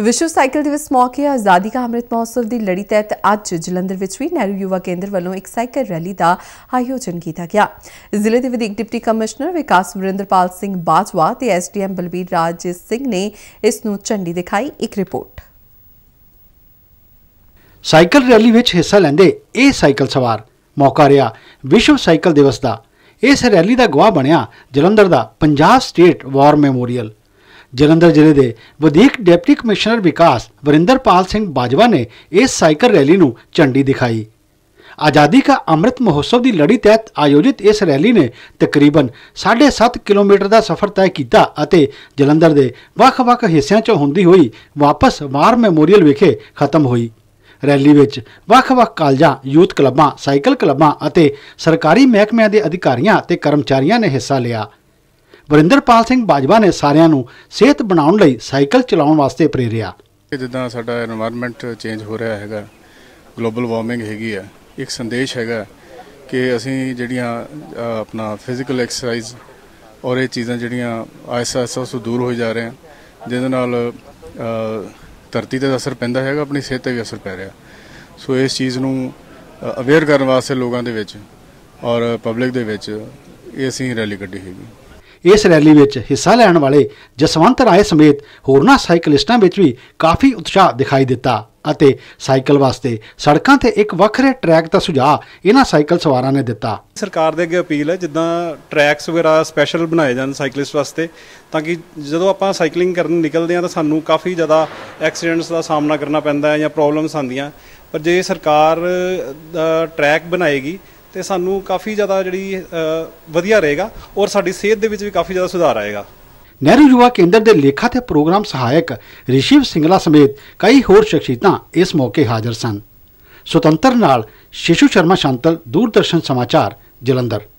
ਵਿਸ਼ਵ ਸਾਈਕਲ ਦਿਵਸ ਮੌਕੇ ਆਜ਼ਾਦੀ ਕਾ ਅੰਮ੍ਰਿਤ ਮਹੋਤਸਵ ਦੀ ਲੜੀ ਤਹਿਤ ਅੱਜ ਜਲੰਧਰ ਵਿੱਚ ਵੀ ਨਹਿਰੂ ਯੁਵਾ ਕੇਂਦਰ ਵੱਲੋਂ ਇੱਕ ਸਾਈਕਲ ਰੈਲੀ ਦਾ ਆਯੋਜਨ ਕੀਤਾ ਗਿਆ ਜ਼ਿਲ੍ਹੇ ਦੇ ਵਿਧਿਕ ਡਿਪਟੀ ਕਮਿਸ਼ਨਰ ਵਿਕਾਸ ਵਰਿੰਦਰਪਾਲ ਸਿੰਘ ਬਾਜਵਾ ਤੇ ਐਸਡੀਐਮ ਬਲਬੀਰ ਰਾਜ ਸਿੰਘ ਨੇ ਇਸ ਨੂੰ ਝੰਡੀ ਦਿਖਾਈ ਇੱਕ ਰਿਪੋਰਟ ਸਾਈਕਲ ਰੈਲੀ ਵਿੱਚ ਹਿੱਸਾ ਲੈਂਦੇ ਇਹ ਸਾਈਕਲ ਸਵਾਰ ਮੌਕਾ ਰਿਹਾ ਵਿਸ਼ਵ ਸਾਈਕਲ ਦਿਵਸ ਦਾ ਇਸ ਰੈਲੀ ਦਾ ਗਵਾਹ ਬਣਿਆ ਜਲੰਧਰ ਦਾ Punjab state war memorial Jalandhar ਜ਼ਿਲ੍ਹੇ ਦੇ ਵਧੀਕ ਡਿਪਟੀ ਕਮਿਸ਼ਨਰ ਵਿਕਾਸ ਵਰਿੰਦਰਪਾਲ ਸਿੰਘ ਬਾਜਵਾ ਨੇ ਇਸ ਸਾਈਕਲ ਰੈਲੀ ਨੂੰ ਝੰਡੀ ਦਿਖਾਈ ਆਜ਼ਾਦੀ ਦਾ ਅੰਮ੍ਰਿਤ ਮਹੋਤਸਵ ਦੀ ਲੜੀ ਤਹਿਤ ਆਯੋਜਿਤ ਇਸ ਰੈਲੀ ਨੇ ਤਕਰੀਬਨ 7.5 ਕਿਲੋਮੀਟਰ ਦਾ ਸਫ਼ਰ ਤੈਅ ਕੀਤਾ ਅਤੇ ਜਲੰਧਰ ਦੇ ਵੱਖ-ਵੱਖ ਹਿੱਸਿਆਂ 'ਚੋਂ ਹੁੰਦੀ ਹੋਈ ਵਾਪਸ ਵਾਰ ਮੈਮੋਰੀਅਲ ਵਿਖੇ ਖਤਮ ਹੋਈ ਰੈਲੀ ਵਿੱਚ ਵੱਖ-ਵੱਖ ਕਾਲਜਾਂ, ਯੂਥ ਕਲੱਬਾਂ, ਸਾਈਕਲ ਕਲੱਬਾਂ ਅਤੇ ਸਰਕਾਰੀ ਮਹਿਕਮਿਆਂ ਦੇ ਅਧਿਕਾਰੀਆਂ ਤੇ ਕਰਮਚਾਰੀਆਂ ਨੇ ਹਿੱਸਾ ਲਿਆ। ਵਰਿੰਦਰਪਾਲ ਸਿੰਘ ਬਾਜਵਾ ਨੇ ਸਾਰਿਆਂ ਨੂੰ ਸਿਹਤ ਬਣਾਉਣ ਲਈ ਸਾਈਕਲ ਚਲਾਉਣ ਵਾਸਤੇ ਪ੍ਰੇਰਿਆ ਜਿੱਦਾਂ ਸਾਡਾ এনवायरमेंट ਚੇਂਜ ਹੋ ਰਿਹਾ ਹੈਗਾ ਗਲੋਬਲ ਵਾਰਮਿੰਗ ਹੈਗੀ ਆ ਇੱਕ ਸੰਦੇਸ਼ ਹੈਗਾ ਕਿ ਅਸੀਂ ਜਿਹੜੀਆਂ ਆਪਣਾ ਫਿਜ਼ੀਕਲ ਐਕਸਰਸਾਈਜ਼ ਔਰ ਇਹ ਚੀਜ਼ਾਂ ਜਿਹੜੀਆਂ ਆਇਸਾ ਆਇਸਾ ਤੋਂ ਦੂਰ ਹੋਈ ਜਾ ਰਹੇ ਆ ਜਿਹਦੇ ਨਾਲ ਧਰਤੀ ਤੇ ਅਸਰ ਪੈਂਦਾ ਹੈਗਾ ਆਪਣੀ ਸਿਹਤ ਤੇ ਵੀ ਅਸਰ ਪੈ ਰਿਹਾ ਸੋ ਇਸ ਚੀਜ਼ ਨੂੰ ਅਵੇਅਰ ਕਰਨ ਵਾਸਤੇ ਲੋਕਾਂ ਦੇ ਵਿੱਚ ਔਰ ਪਬਲਿਕ ਦੇ ਵਿੱਚ ਇਹ ਅਸੀਂ ਰੈਲੀ ਕੱਢੀ ਹੈਗੀ ਇਸ ਰੈਲੀ ਵਿੱਚ ਹਿੱਸਾ ਲੈਣ ਵਾਲੇ ਜਸਵੰਤ ਰਾਏ ਸਮੇਤ ਹੋਰਨਾਂ ਸਾਈਕਲਿਸਟਾਂ ਵਿੱਚ ਵੀ ਕਾਫੀ ਉਤਸ਼ਾਹ ਦਿਖਾਈ ਦਿੱਤਾ ਅਤੇ ਸਾਈਕਲ ਵਾਸਤੇ ਸੜਕਾਂ ਤੇ ਇੱਕ ਵੱਖਰੇ ਟਰੈਕ ਦਾ ਸੁਝਾਅ ਇਹਨਾਂ ਸਾਈਕਲ ਸਵਾਰਾਂ ਨੇ ਦਿੱਤਾ ਸਰਕਾਰ ਦੇ ਅੱਗੇ ਅਪੀਲ ਹੈ ਜਿੱਦਾਂ ਟਰੈਕਸ ਵਗੈਰਾ ਸਪੈਸ਼ਲ ਬਣਾਏ ਜਾਣ ਸਾਈਕਲਿਸਟ ਵਾਸਤੇ ਤਾਂ ਕਿ ਜਦੋਂ ਆਪਾਂ ਸਾਈਕਲਿੰਗ ਕਰਨ ਨਿਕਲਦੇ ਹਾਂ ਤਾਂ ਸਾਨੂੰ ਕਾਫੀ ਜ਼ਿਆਦਾ ਐਕਸੀਡੈਂਟਸ ਦਾ ਸਾਹਮਣਾ ਕਰਨਾ ਪੈਂਦਾ ਹੈ ਜਾਂ ਪ੍ਰੋਬਲਮਸ ਆਉਂਦੀਆਂ ਪਰ ਜੇ ਸਰਕਾਰ ਟਰੈਕ ਬਣਾਏਗੀ ਤੇ ਸਾਨੂੰ ਕਾਫੀ ਜ਼ਿਆਦਾ ਜਿਹੜੀ ਵਧੀਆ ਰਹੇਗਾ ਔਰ ਸਾਡੀ ਸਿਹਤ ਦੇ ਵਿੱਚ ਵੀ ਕਾਫੀ ਜ਼ਿਆਦਾ ਸੁਧਾਰ ਆਏਗਾ ਨਹਿਰੂ ਯੁਵਾ ਕੇਂਦਰ ਦੇ ਲੇਖਾ ਤੇ ਪ੍ਰੋਗਰਾਮ ਸਹਾਇਕ ਰਿਸ਼ੀਵ ਸਿੰਘਲਾ ਸਮੇਤ ਕਈ ਹੋਰ ਸ਼ਖਸੀਅਤਾਂ ਇਸ ਮੌਕੇ ਹਾਜ਼ਰ ਸਨ ਸੁਤੰਤਰ ਨਾਲ ਸ਼ਿਸ਼ੂ ਸ਼ਰਮਾ ਸ਼ਾਂਤਲ ਦੂਰਦਰਸ਼ਨ ਸਮਾਚਾਰ ਜਲੰਧਰ